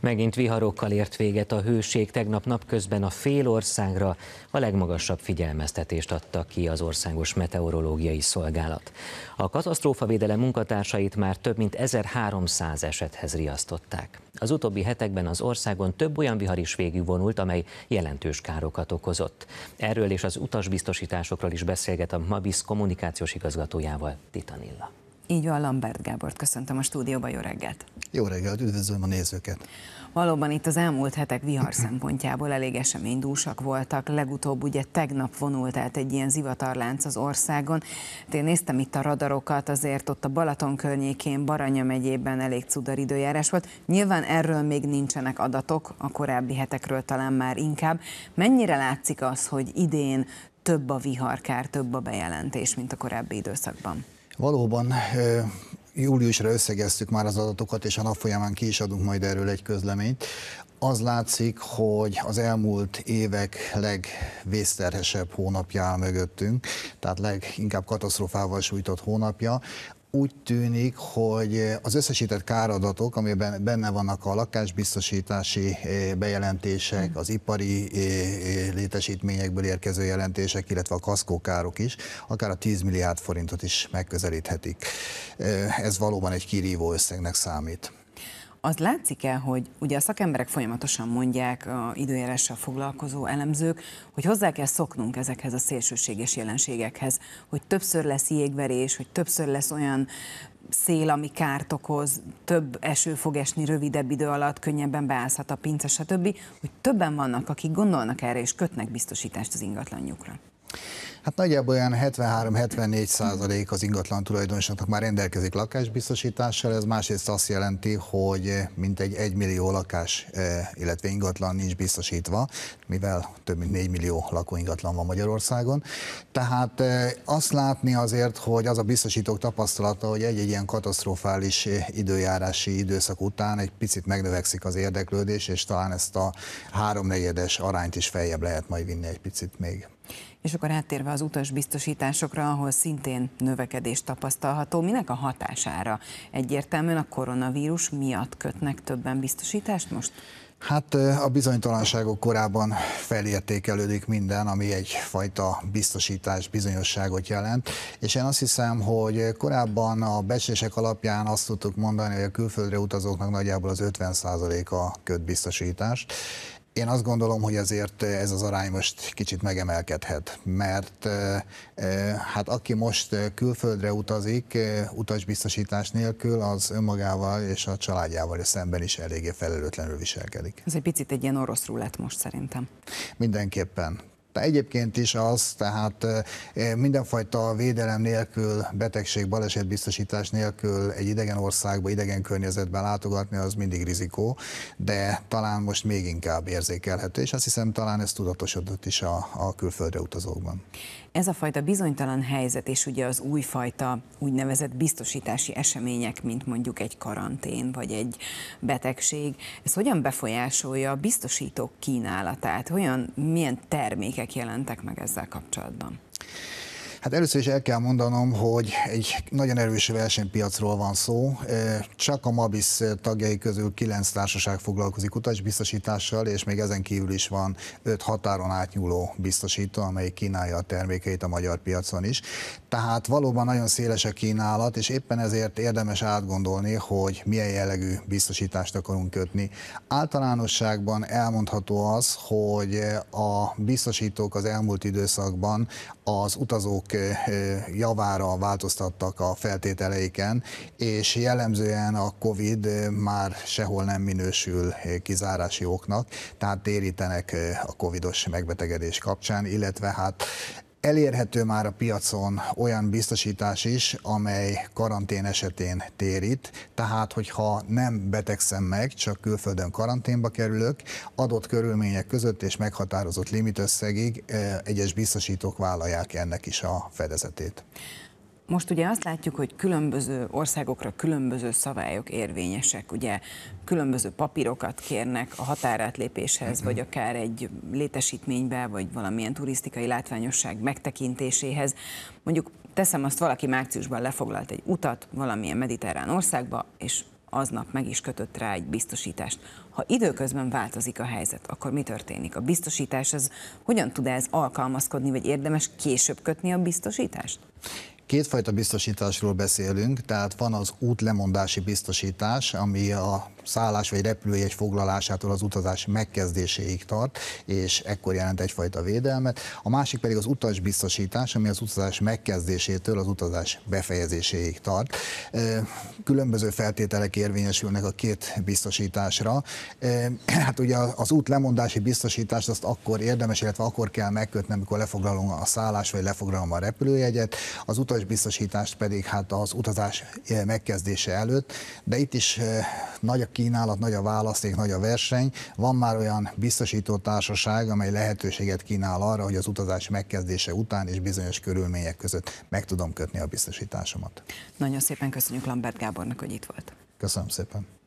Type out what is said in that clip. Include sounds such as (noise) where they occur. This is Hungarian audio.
Megint viharokkal ért véget a hőség, tegnap napközben a fél országra a legmagasabb figyelmeztetést adta ki az Országos Meteorológiai Szolgálat. A katasztrófavédelem munkatársait már több mint 1300 esethez riasztották. Az utóbbi hetekben az országon több olyan vihar is végigvonult, amely jelentős károkat okozott. Erről és az utasbiztosításokról is beszélget a Mabisz kommunikációs igazgatójával Titanilla. Így van, Lambert Gábort köszöntöm a stúdióba, jó reggelt! Jó reggelt, üdvözlöm a nézőket! Valóban itt az elmúlt hetek vihar szempontjából elég eseménydúsak voltak. Legutóbb ugye tegnap vonult át egy ilyen zivatarlánc az országon. Hát én néztem itt a radarokat, azért ott a Balaton környékén, Baranya megyében elég cudar időjárás volt. Nyilván erről még nincsenek adatok, a korábbi hetekről talán már inkább. Mennyire látszik az, hogy idén több a viharkár, több a bejelentés, mint a korábbi időszakban? Valóban júliusra összegeztük már az adatokat, és a nap folyamán ki is adunk majd erről egy közleményt. Az látszik, hogy az elmúlt évek legvészterhesebb hónapja mögöttünk, tehát leginkább katasztrofával sújtott hónapja úgy tűnik, hogy eh, az összesített káradatok, amiben benne vannak a lakásbiztosítási eh, bejelentések, az ipari eh, létesítményekből érkező jelentések, illetve a kaszkókárok is, akár a 10 milliárd forintot is megközelíthetik. Ez valóban egy kirívó összegnek számít. Az látszik el, hogy ugye a szakemberek folyamatosan mondják, a időjárással foglalkozó elemzők, hogy hozzá kell szoknunk ezekhez a szélsőséges jelenségekhez, hogy többször lesz jégverés, hogy többször lesz olyan szél, ami kárt okoz, több eső fog esni rövidebb idő alatt, könnyebben beállhat a pince, stb., hogy többen vannak, akik gondolnak erre és kötnek biztosítást az ingatlanjukra. Hát nagyjából olyan 73-74 százalék az ingatlan tulajdonosoknak már rendelkezik lakásbiztosítással, ez másrészt azt jelenti, hogy mintegy 1 millió lakás, eh, illetve ingatlan nincs biztosítva, mivel több mint 4 millió lakóingatlan van Magyarországon. Tehát eh, azt látni azért, hogy az a biztosítók tapasztalata, hogy egy-egy ilyen katasztrofális eh, időjárási időszak után egy picit megnövekszik az érdeklődés, és talán ezt a háromnegyedes arányt is feljebb lehet majd vinni egy picit még. És akkor áttérve az biztosításokra, ahol szintén növekedés tapasztalható, minek a hatására? Egyértelműen a koronavírus miatt kötnek többen biztosítást most? Hát a bizonytalanságok korában felértékelődik minden, ami egyfajta biztosítás, bizonyosságot jelent, és én azt hiszem, hogy korábban a becsések alapján azt tudtuk mondani, hogy a külföldre utazóknak nagyjából az 50%-a köt biztosítást, én azt gondolom, hogy azért ez az arány most kicsit megemelkedhet, mert hát aki most külföldre utazik, utasbiztosítás nélkül, az önmagával és a családjával szemben is eléggé felelőtlenül viselkedik. Ez egy picit egy ilyen orosz rulett most szerintem. Mindenképpen. Egyébként is az, tehát mindenfajta védelem nélkül, betegség, baleset biztosítás nélkül egy idegen országba, idegen környezetben látogatni az mindig rizikó, de talán most még inkább érzékelhető, és azt hiszem talán ez tudatosodott is a, a külföldre utazókban. Ez a fajta bizonytalan helyzet és ugye az újfajta úgynevezett biztosítási események, mint mondjuk egy karantén vagy egy betegség, ez hogyan befolyásolja a biztosítók kínálatát, hogyan, milyen termékek cikkek jelentek meg ezzel kapcsolatban. Hát először is el kell mondanom, hogy egy nagyon erős versenypiacról van szó. Csak a MABIS tagjai közül kilenc társaság foglalkozik utasbiztosítással, és még ezen kívül is van öt határon átnyúló biztosító, amely kínálja a termékeit a magyar piacon is. Tehát valóban nagyon széles a kínálat, és éppen ezért érdemes átgondolni, hogy milyen jellegű biztosítást akarunk kötni. Általánosságban elmondható az, hogy a biztosítók az elmúlt időszakban az utazók eh, eh, javára változtattak a feltételeiken, és jellemzően a COVID eh, már sehol nem minősül kizárási oknak, tehát térítenek a covidos megbetegedés kapcsán, illetve hát Elérhető már a piacon olyan biztosítás is, amely karantén esetén térít, tehát hogyha nem betegszem meg, csak külföldön karanténba kerülök, adott körülmények között és meghatározott limitösszegig eh, egyes biztosítók vállalják ennek is a fedezetét. Most ugye azt látjuk, hogy különböző országokra különböző szabályok érvényesek, ugye különböző papírokat kérnek a határátlépéshez, vagy akár egy létesítménybe, vagy valamilyen turisztikai látványosság megtekintéséhez. Mondjuk teszem azt, valaki márciusban lefoglalt egy utat valamilyen mediterrán országba, és aznap meg is kötött rá egy biztosítást. Ha időközben változik a helyzet, akkor mi történik? A biztosítás, az hogyan tud ez alkalmazkodni, vagy érdemes később kötni a biztosítást? Kétfajta biztosításról beszélünk, tehát van az útlemondási biztosítás, ami a szállás vagy repülőjegy foglalásától az utazás megkezdéséig tart, és ekkor jelent egyfajta védelmet. A másik pedig az utasbiztosítás, ami az utazás megkezdésétől az utazás befejezéséig tart. Különböző feltételek érvényesülnek a két biztosításra. (clears throat) Hát ugye az út lemondási biztosítást azt akkor érdemes, illetve akkor kell megkötni, amikor lefoglalom a szállás vagy lefoglalom a repülőjegyet, az utasbiztosítást pedig hát az utazás megkezdése előtt, de itt is nagy a kínálat, nagy a választék, nagy a verseny. Van már olyan biztosító társaság, amely lehetőséget kínál arra, hogy az utazás megkezdése után és bizonyos körülmények között meg tudom kötni a biztosításomat. Nagyon szépen köszönjük Lambert Gábornak, hogy itt volt. Köszönöm szépen.